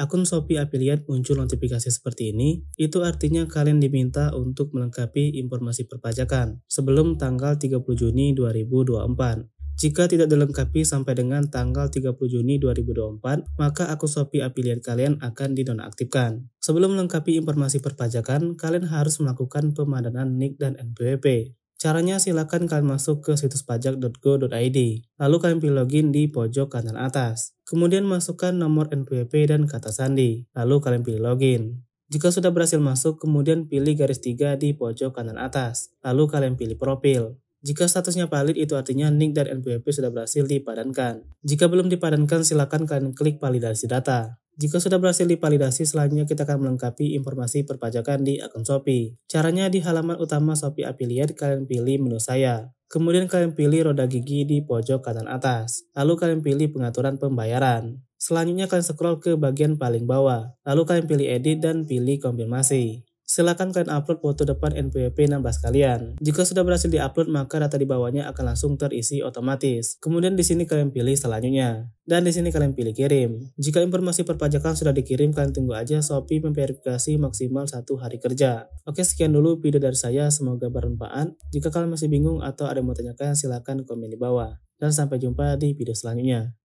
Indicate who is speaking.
Speaker 1: akun Shopee Affiliate muncul notifikasi seperti ini, itu artinya kalian diminta untuk melengkapi informasi perpajakan sebelum tanggal 30 Juni 2024. Jika tidak dilengkapi sampai dengan tanggal 30 Juni 2024, maka akun Shopee affiliate kalian akan dinonaktifkan. Sebelum melengkapi informasi perpajakan, kalian harus melakukan pemadanan NIK dan NPWP. Caranya silakan kalian masuk ke situs pajak.go.id, lalu kalian pilih login di pojok kanan atas. Kemudian masukkan nomor NPWP dan kata sandi, lalu kalian pilih login. Jika sudah berhasil masuk, kemudian pilih garis 3 di pojok kanan atas, lalu kalian pilih profil. Jika statusnya valid, itu artinya NIK dan NPWP sudah berhasil dipadankan. Jika belum dipadankan, silakan kalian klik validasi data. Jika sudah berhasil divalidasi, selanjutnya kita akan melengkapi informasi perpajakan di akun Shopee. Caranya di halaman utama Shopee Affiliate, kalian pilih menu saya. Kemudian kalian pilih roda gigi di pojok kanan atas. Lalu kalian pilih pengaturan pembayaran. Selanjutnya kalian scroll ke bagian paling bawah. Lalu kalian pilih edit dan pilih konfirmasi. Silahkan kalian upload foto depan NPWP 16 kalian. Jika sudah berhasil diupload, maka data di bawahnya akan langsung terisi otomatis. Kemudian di sini kalian pilih selanjutnya. Dan di sini kalian pilih kirim. Jika informasi perpajakan sudah dikirim, kalian tunggu aja Shopee memverifikasi maksimal satu hari kerja. Oke, sekian dulu video dari saya. Semoga bermanfaat. Jika kalian masih bingung atau ada yang mau tanyakan, silahkan komen di bawah. Dan sampai jumpa di video selanjutnya.